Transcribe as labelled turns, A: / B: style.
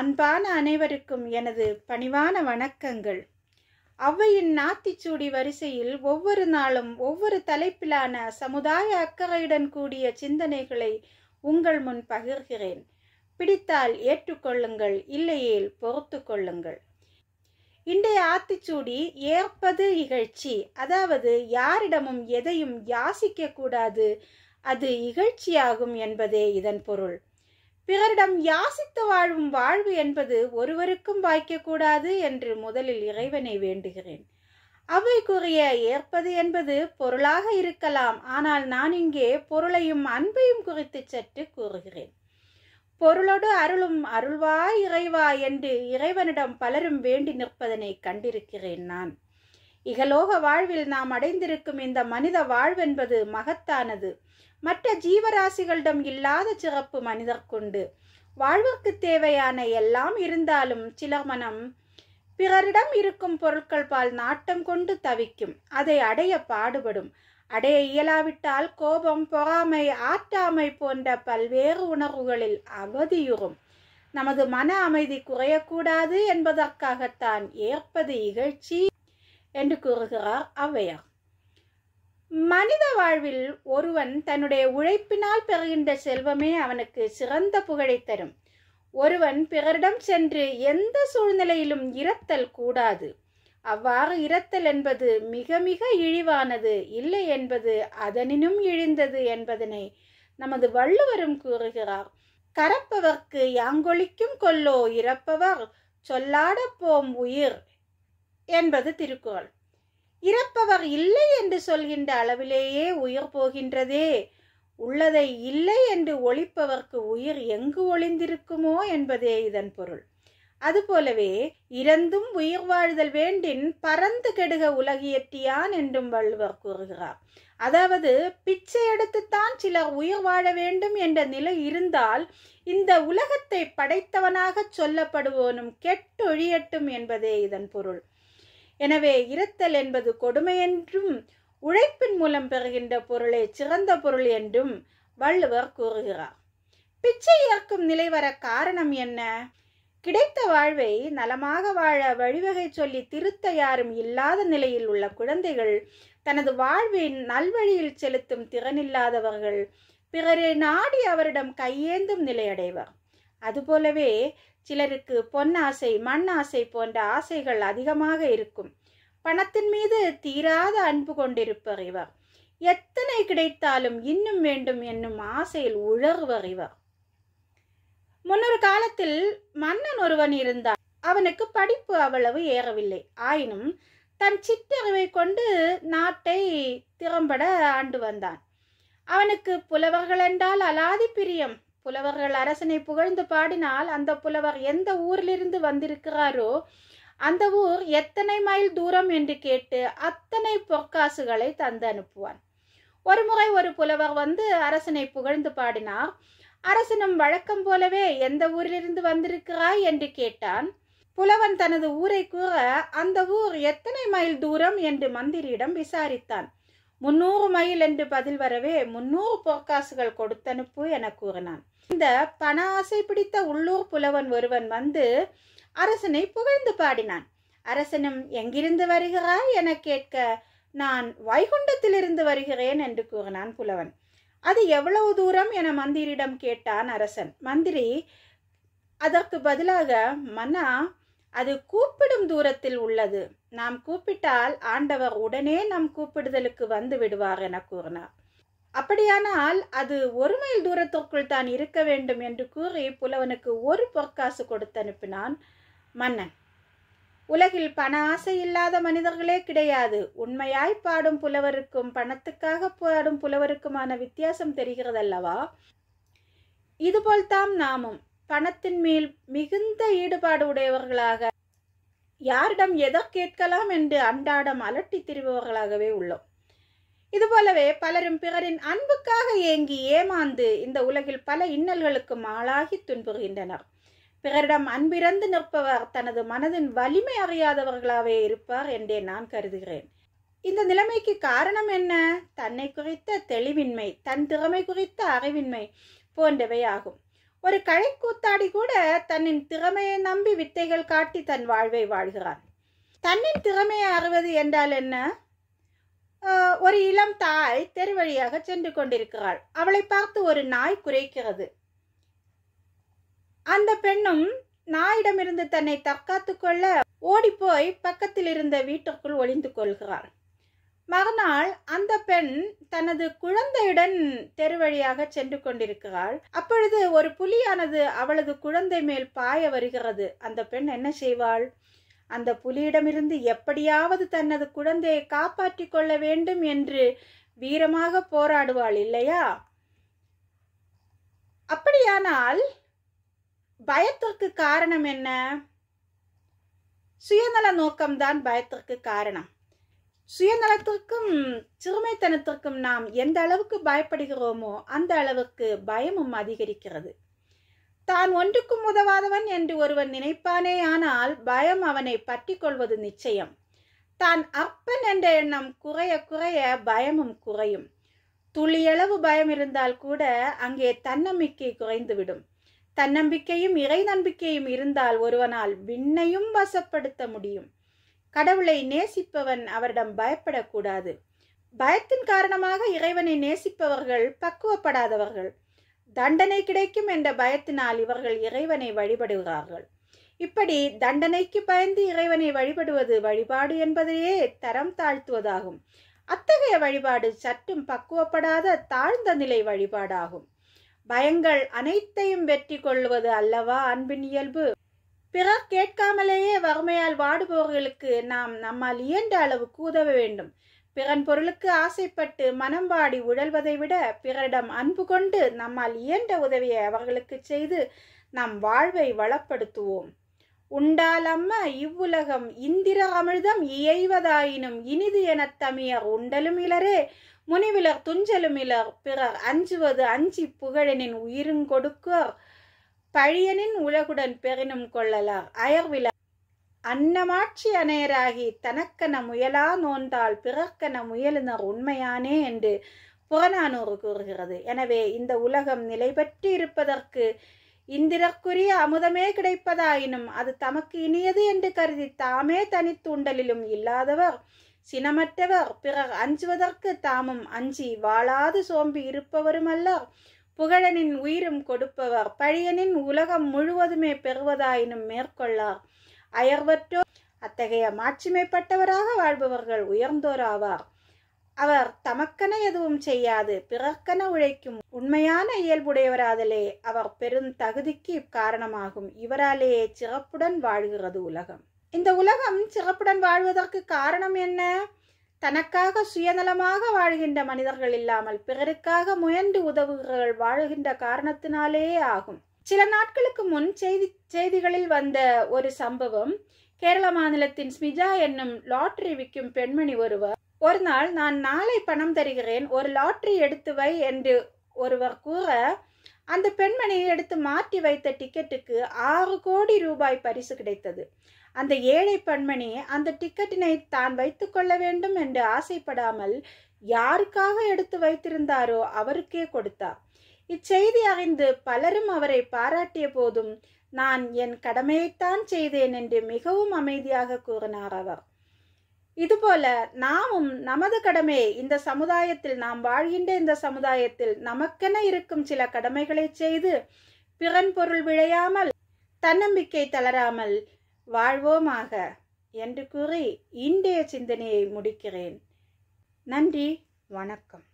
A: அன்பான அனைவருக்கும் எனது பணிவான வணக்கங்கள் அவையின் நாத்திச்சூடி வரிசையில் ஒவ்வொரு நாளும் ஒவ்வொரு தலைப்பிலான சமுதாய அக்கறையுடன் கூடிய சிந்தனைகளை உங்கள் முன் பகிர்கிறேன் பிடித்தால் ஏற்றுக்கொள்ளுங்கள் இல்லையேல் பொறுத்து கொள்ளுங்கள் இன்றைய ஆத்திச்சூடி ஏற்பது இகழ்ச்சி அதாவது யாரிடமும் எதையும் யாசிக்க கூடாது அது இகழ்ச்சியாகும் என்பதே இதன் பொருள் பிறரிடம் யாசித்து வாழும் வாழ்வு என்பது ஒருவருக்கும் வாய்க்கக்கூடாது என்று முதலில் இறைவனை வேண்டுகிறேன் அவைக்குரிய ஏற்பது என்பது பொருளாக இருக்கலாம் ஆனால் நான் இங்கே பொருளையும் அன்பையும் குறித்து சற்று கூறுகிறேன் பொருளோடு அருளும் அருள்வா இறைவா என்று இறைவனிடம் பலரும் வேண்டி நிற்பதனை கண்டிருக்கிறேன் நான் இகலோக வாழ்வில் நாம் அடைந்திருக்கும் இந்த மனித வாழ்வென்பது மகத்தானது மற்ற ஜீவராசிகளிடம் இல்லாத சிறப்பு மனிதர்க்குண்டு வாழ்வுக்கு தேவையான எல்லாம் இருந்தாலும் சிலர் மனம் பிறரிடம் இருக்கும் பொருட்கள் பால் நாட்டம் கொண்டு தவிக்கும் அதை அடைய பாடுபடும் அடைய இயலாவிட்டால் கோபம் பொறாமை ஆற்றாமை போன்ற பல்வேறு உணர்வுகளில் அவதியுறும் நமது மன அமைதி குறையக்கூடாது என்பதற்காகத்தான் ஏற்பது இகழ்ச்சி என்று கூறுகிறார் அவ்வையார் மனித வாழ்வில் ஒருவன் தன்னுடைய உழைப்பினால் பெறுகின்ற செல்வமே அவனுக்கு சிறந்த புகழை தரும் ஒருவன் பிறரிடம் சென்று எந்த சூழ்நிலையிலும் இரத்தல் கூடாது அவ்வாறு இரத்தல் என்பது மிக மிக இழிவானது இல்லை என்பது அதனினும் இழிந்தது என்பதனை நமது வள்ளுவரும் கூறுகிறார் கரப்பவர்க்கு யாங்கொழிக்கும் கொல்லோ இறப்பவர் சொல்லாட போம் உயிர் என்பது திருக்குறள் இறப்பவர் இல்லை என்று சொல்கின்ற அளவிலேயே உயிர் போகின்றதே உள்ளதை இல்லை என்று ஒழிப்பவர்க்கு உயிர் எங்கு ஒளிந்திருக்குமோ என்பதே இதன் பொருள் அதுபோலவே இறந்தும் உயிர் வாழ்தல் வேண்டின் பறந்து கெடுக உலகியற்றியான் என்றும் வள்ளுவர் கூறுகிறார் அதாவது பிச்சை எடுத்துத்தான் சிலர் உயிர் வாழ வேண்டும் என்ற நிலை இருந்தால் இந்த உலகத்தை படைத்தவனாக சொல்லப்படுவோனும் கெட்டொழியட்டும் என்பதே இதன் பொருள் எனவே இருத்தல் என்பது கொடுமையென்றும் உழைப்பின் மூலம் பெறுகின்ற பொருளே சிறந்த பொருள் என்றும் வள்ளுவர் கூறுகிறார் பிச்சை ஏற்கும் நிலை வர காரணம் என்ன கிடைத்த வாழ்வை நலமாக வாழ வழிவகை சொல்லி திருத்த யாரும் இல்லாத நிலையில் உள்ள குழந்தைகள் தனது வாழ்வின் நல்வழியில் செலுத்தும் திறனில்லாதவர்கள் பிறரை நாடி அவரிடம் கையேந்தும் நிலையடைவர் அதுபோலவே சிலருக்கு பொன்னாசை மண் ஆசை போன்ற ஆசைகள் அதிகமாக இருக்கும் பணத்தின் மீது தீராத அன்பு கொண்டிருப்பர் இவர் எத்தனை கிடைத்தாலும் இன்னும் வேண்டும் என்னும் ஆசையில் உழறுவர் இவர் முன்னொரு காலத்தில் மன்னன் ஒருவன் இருந்தான் அவனுக்கு படிப்பு அவ்வளவு ஏறவில்லை ஆயினும் தன் சிற்றறிவை கொண்டு நாட்டை திறம்பட ஆண்டு வந்தான் அவனுக்கு புலவர்கள் என்றால் அலாதி பிரியம் புலவர்கள் அரசனை புகழ்ந்து பாடினால் அந்த புலவர் எந்த ஊரிலிருந்து வந்திருக்கிறாரோ அந்த ஊர் எத்தனை மைல் தூரம் என்று கேட்டு அத்தனை பொற்காசுகளை தந்து அனுப்புவான் ஒருமுறை ஒரு புலவர் வந்து அரசனை புகழ்ந்து பாடினார் அரசனும் வழக்கம் போலவே எந்த ஊரிலிருந்து வந்திருக்கிறாய் என்று கேட்டான் புலவன் தனது ஊரை கூற அந்த ஊர் எத்தனை மைல் தூரம் என்று மந்திரியிடம் விசாரித்தான் முன்னூறு மைல் என்று பதில் வரவே முன்னூறு பொற்காசுகள் கொடுத்தனுப்பு என கூறினான் இந்த பண ஆசை பிடித்த உள்ளூர் புலவன் ஒருவன் வந்து அரசனை புகழ்ந்து பாடினான் அரசனும் எங்கிருந்து வருகிறாய் என கேட்க நான் வைகுண்டத்திலிருந்து வருகிறேன் என்று கூறினான் புலவன் அது எவ்வளவு தூரம் என மந்திரியிடம் கேட்டான் அரசன் மந்திரி அதற்கு பதிலாக மன்னா அது கூப்பிடும் தூரத்தில் உள்ளது நாம் கூப்பிட்டால் ஆண்டவர் உடனே நம் கூப்பிடுதலுக்கு வந்து விடுவார் என கூறினார் அப்படியானால் அது ஒரு மைல் தூரத்திற்குள் தான் இருக்க வேண்டும் என்று கூறி புலவனுக்கு ஒரு பொற்காசு கொடுத்து அனுப்பினான் மன்னன் உலகில் பண ஆசை இல்லாத மனிதர்களே கிடையாது உண்மையாய் பாடும் புலவருக்கும் பணத்துக்காக பாடும் புலவருக்குமான வித்தியாசம் தெரிகிறதல்லவா இதுபோல்தான் நாமும் பணத்தின் மேல் மிகுந்த ஈடுபாடு உடையவர்களாக யாரிடம் எதை கேட்கலாம் என்று அன்றாடம் அலட்டி திரிபவர்களாகவே உள்ளோம் இதுபோலவே பலரும் பிறரின் அன்புக்காக ஏங்கி ஏமாந்து இந்த உலகில் பல இன்னல்களுக்கும் ஆளாகி துன்புகின்றனர் பிறரிடம் அன்பிறந்து நிற்பவர் தனது மனதின் வலிமை அறியாதவர்களாகவே இருப்பார் என்றே நான் கருதுகிறேன் இந்த நிலைமைக்கு காரணம் என்ன தன்னை குறித்த தெளிவின்மை தன் திறமை குறித்த அறிவின்மை போன்றவை ஆகும் ஒரு கழைக்கூத்தாடி கூட தன்னின் திறமையை நம்பி வித்தைகள் காட்டி தன் வாழ்வை வாழ்கிறான் தன்னின் திறமையை அறுவது என்றால் என்ன ஒரு இளம் தாய் தெரு வழியாக சென்று கொண்டிருக்கிறாள் அவளை பார்த்து ஒரு நாய் குறைக்கிறது அந்த பெண்ணும் நாயிடமிருந்து தன்னை தற்காத்து கொள்ள ஓடிப்போய் பக்கத்தில் இருந்த வீட்டிற்குள் ஒளிந்து கொள்கிறாள் மறுநாள் அந்த பெண் தனது குழந்தையுடன் தெரு வழியாக சென்று கொண்டிருக்கிறாள் அப்பொழுது ஒரு புலியானது அவளது குழந்தை மேல் பாய வருகிறது அந்த பெண் என்ன செய்வாள் அந்த புலியிடமிருந்து எப்படியாவது தனது குழந்தையை காப்பாற்றி கொள்ள வேண்டும் என்று வீரமாக போராடுவாள் இல்லையா அப்படியானால் பயத்திற்கு காரணம் என்ன சுயநல நோக்கம்தான் பயத்திற்கு காரணம் சுயநலத்திற்கும் சிறுமைத்தனத்திற்கும் நாம் எந்த அளவுக்கு பயப்படுகிறோமோ அந்த அளவுக்கு பயமும் அதிகரிக்கிறது தான் ஒன்றுக்கும் உதவாதவன் என்று ஒருவன் நினைப்பானே ஆனால் பயம் அவனை பற்றி கொள்வது நிச்சயம் தான் அப்பன் என்ற எண்ணம் குறைய குறைய பயமும் குறையும் துளியளவு பயம் இருந்தால் கூட அங்கே தன்னம்பிக்கை குறைந்துவிடும் தன்னம்பிக்கையும் இறை நம்பிக்கையும் இருந்தால் ஒருவனால் விண்ணையும் வசப்படுத்த முடியும் கடவுளை நேசிப்பவன் அவரிடம் பயப்படக்கூடாது பயத்தின் காரணமாக இறைவனை நேசிப்பவர்கள் பக்குவப்படாதவர்கள் தண்டனை கிடைக்கும் என்ற பயத்தினால் இவர்கள் இறைவனை வழிபடுகிறார்கள் இப்படி தண்டனைக்கு பயந்து இறைவனை வழிபடுவது வழிபாடு என்பதையே தரம் தாழ்த்துவதாகும் அத்தகைய வழிபாடு சற்றும் பக்குவப்படாத தாழ்ந்த நிலை வழிபாடாகும் பயங்கள் அனைத்தையும் வெற்றி கொள்வது அல்லவா அன்பின் இயல்பு பிறர் கேட்காமலேயே வறுமையால் வாடுபவர்களுக்கு நாம் நம்மால் இயன்ற அளவுக்கு உதவ வேண்டும் பிறன் பொருளுக்கு ஆசைப்பட்டு மனம் வாடி உழல்வதை விட பிறரிடம் அன்பு கொண்டு நம்மால் இயன்ற உதவியை அவர்களுக்கு செய்து நம் வாழ்வை வளப்படுத்துவோம் உண்டால் அம்ம இவ்வுலகம் இந்திர அமிழ்தம் இயைவதாயினும் இனிது எனத் தமியர் உண்டலும் இலரே முனிவிலர் துஞ்சலும் இலர் பிறர் அஞ்சுவது அஞ்சி புகழனின் உயிருங்கொடுக்கோர் பழியனின் உலகுடன் பெரினும் கொள்ளலார் அயர்விலா அன்னமாட்சி அனையராகி தனக்கென முயலா நோந்தால் பிறர்க்கென முயலுனர் உண்மையானே என்று புறநானூறு கூறுகிறது எனவே இந்த உலகம் நிலை பெற்று இருப்பதற்கு இந்திரக்குரிய அமுதமே கிடைப்பதாயினும் அது தமக்கு இனியது என்று கருதி தாமே தனித்துண்டலிலும் இல்லாதவர் சினமற்றவர் பிறர் அஞ்சுவதற்கு தாமும் அஞ்சி வாழாது சோம்பி இருப்பவரும் புகழனின் உயிரும் கொடுப்பவர் பழியனின் உலகம் முழுவதுமே பெறுவதாயினும் மேற்கொள்ளார் அயர்வற்றோ அத்தகைய மாட்சிமைப்பட்டவராக வாழ்பவர்கள் உயர்ந்தோராவார் அவர் தமக்கென எதுவும் செய்யாது பிறர்க்கென உழைக்கும் உண்மையான இயல்புடையவராதலே அவர் பெரும் தகுதிக்கு காரணமாகும் இவராலேயே சிறப்புடன் வாழ்கிறது உலகம் இந்த உலகம் சிறப்புடன் வாழ்வதற்கு காரணம் என்ன தனக்காக சுயநலமாக வாழ்கின்ற மனிதர்கள் இல்லாமல் பிறருக்காக முயன்று உதவுகிறவர்கள் வாழுகின்ற காரணத்தினாலேயே ஆகும் சில நாட்களுக்கு முன் செய்தி செய்திகளில் வந்த ஒரு சம்பவம் கேரள மாநிலத்தின் ஸ்மிஜா என்னும் லாட்டரி விற்கும் பெண்மணி ஒருவர் ஒரு நாள் நான் நாளை பணம் தருகிறேன் ஒரு லாட்டரி எடுத்து வை என்று ஒருவர் கூற அந்த பெண்மணியை எடுத்து மாற்றி வைத்த டிக்கெட்டுக்கு ஆறு கோடி ரூபாய் பரிசு கிடைத்தது அந்த ஏழை பெண்மணி அந்த டிக்கெட்டினை தான் வைத்து கொள்ள வேண்டும் என்று ஆசைப்படாமல் யாருக்காக எடுத்து வைத்திருந்தாரோ அவருக்கே கொடுத்தார் இச்செய்தி அறிந்து பலரும் அவரை பாராட்டிய போதும் நான் என் கடமையைத்தான் செய்தேன் என்று மிகவும் அமைதியாக கூறினார் அவர் இதுபோல நாமும் நமது கடமையை இந்த சமுதாயத்தில் நாம் வாழ்கின்ற இந்த சமுதாயத்தில் நமக்கென இருக்கும் சில கடமைகளை செய்து பிறன் பொருள் விழையாமல் தன்னம்பிக்கை தளராமல் வாழ்வோமாக என்று கூறி இன்றைய சிந்தனையை முடிக்கிறேன் நன்றி வணக்கம்